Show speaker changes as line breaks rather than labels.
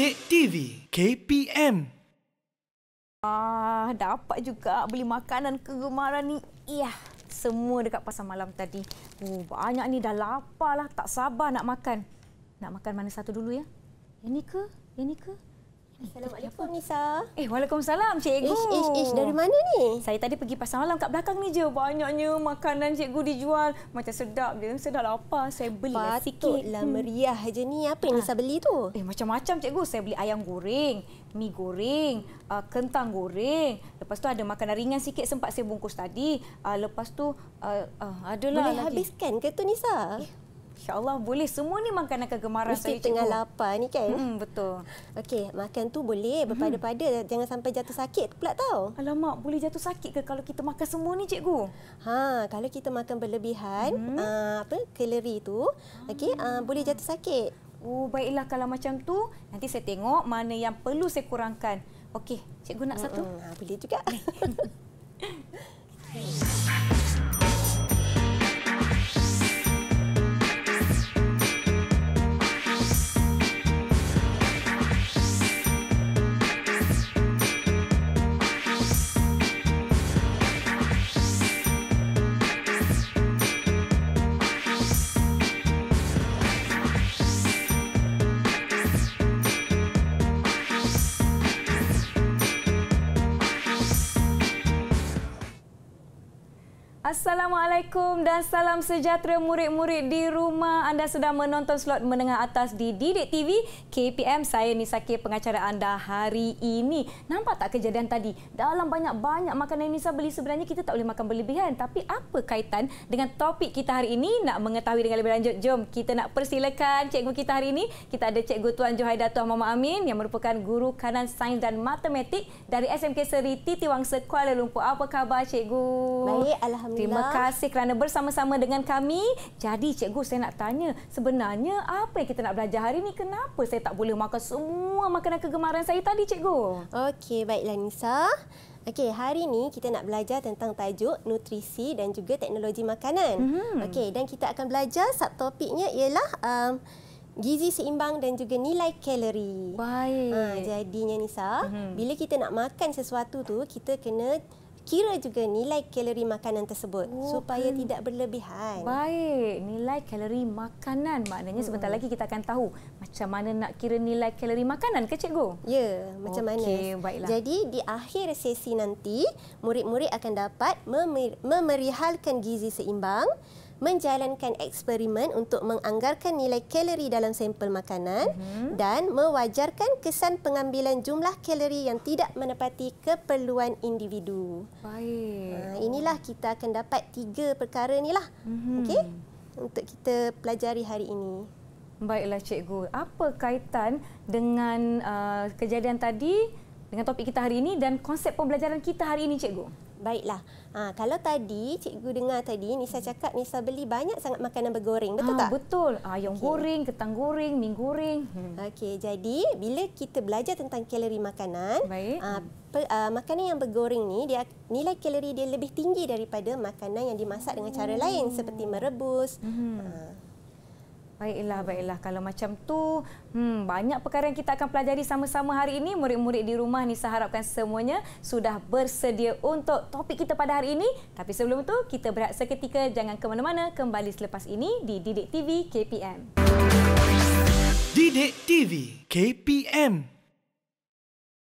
Dek TV KPM Ah, dapat juga beli makanan kegemaran ni. Iya, semua dekat pasar malam tadi. Oh, banyak ni dah lapar lah. Tak sabar nak makan. Nak makan mana satu dulu ya? Ini ke? Ini ke? Assalamualaikum Nisa. Eh, Waalaikumsalam Cikgu. Ish, ish, ish. Dari mana ni? Saya tadi pergi pasar malam kat belakang ni je. Banyaknya makanan Cikgu dijual. Macam sedap je. Sedap lah apa? Saya beli lah sikit. Patutlah hmm. meriah je ni. Apa yang ha. Nisa beli tu? Eh, macam-macam Cikgu. Saya beli ayam goreng, mi goreng, uh, kentang goreng. Lepas tu ada makanan ringan sikit sempat saya bungkus tadi. Uh, lepas tu uh, uh, adalah Boleh lagi. Boleh habiskan ke tu Nisa? Eh. InsyaAllah boleh. Semua ni makanan kegemaran Mesti saya. Mesti tengah cukup. lapar
ni kan? Mm, betul. Okey, makan tu boleh berpada-pada. Mm. Jangan sampai jatuh sakit pula tau. Alamak, boleh jatuh sakit ke kalau kita makan semua ni cikgu? Ha, kalau kita makan
berlebihan, mm. uh, apa keleri tu, okay uh, ah, ah. boleh jatuh sakit. Oh, baiklah kalau macam tu, nanti saya tengok mana yang perlu saya kurangkan. Okey, cikgu nak mm satu? Ha, boleh juga. Assalamualaikum dan salam sejahtera murid-murid di rumah. Anda sedang menonton slot menengah atas di Didik TV. KPM, saya Nisake, pengacara anda hari ini. Nampak tak kejadian tadi? Dalam banyak-banyak makanan yang Nisa beli, sebenarnya kita tak boleh makan berlebihan. Tapi apa kaitan dengan topik kita hari ini? Nak mengetahui dengan lebih lanjut? Jom, kita nak persilakan cikgu kita hari ini. Kita ada cikgu Tuan Johaida Tuan Mama Amin yang merupakan guru kanan sains dan matematik dari SMK Seri Titi Wangsa, Kuala Lumpur. Apa khabar cikgu? Baik, Alhamdulillah. Terima kasih kerana bersama-sama dengan kami. Jadi cikgu saya nak tanya, sebenarnya apa yang kita nak belajar hari ini? Kenapa saya tak boleh makan semua makanan kegemaran saya tadi cikgu? Okey, baiklah Nisa.
Okey, hari ini kita nak belajar tentang tajuk nutrisi dan juga teknologi makanan. Mm-hmm. Okey, dan kita akan belajar subtopiknya ialah um, gizi seimbang dan juga nilai kalori. Baik. Ha, jadinya Nisa, mm-hmm. bila kita nak makan sesuatu tu, kita kena kira juga nilai kalori makanan tersebut oh, supaya kan. tidak berlebihan.
Baik, nilai kalori makanan maknanya hmm. sebentar lagi kita akan tahu macam mana nak kira nilai kalori makanan ke cikgu? Ya, macam okay, mana. baiklah. Jadi di akhir
sesi nanti, murid-murid akan dapat memerihalkan gizi seimbang menjalankan eksperimen untuk menganggarkan nilai kalori dalam sampel makanan mm-hmm. dan mewajarkan kesan pengambilan jumlah kalori yang tidak menepati keperluan individu. Baik. Ha, inilah kita akan dapat tiga perkara inilah. Mm-hmm. Okey?
Untuk kita pelajari hari ini. Baiklah cikgu, apa kaitan dengan uh, kejadian tadi dengan topik kita hari ini dan konsep pembelajaran kita hari ini cikgu. Baiklah. Ha, kalau tadi cikgu dengar tadi Nisa
cakap Nisa beli banyak sangat makanan bergoreng, betul ha, tak? Betul. Ah, ayam okay. goreng,
ketang goreng, mi goreng.
Hmm. Okey, jadi bila kita belajar tentang kalori makanan, ha, ah, per, ha, makanan yang bergoreng ni dia nilai kalori dia lebih tinggi daripada makanan yang dimasak dengan cara lain
seperti merebus. Hmm. Ha. Baiklah, baiklah. Kalau macam tu, hmm, banyak perkara yang kita akan pelajari sama-sama hari ini. Murid-murid di rumah ni saya harapkan semuanya sudah bersedia untuk topik kita pada hari ini. Tapi sebelum itu, kita berehat seketika. Jangan ke mana-mana. Kembali selepas ini di Didik TV KPM. Didik TV KPM.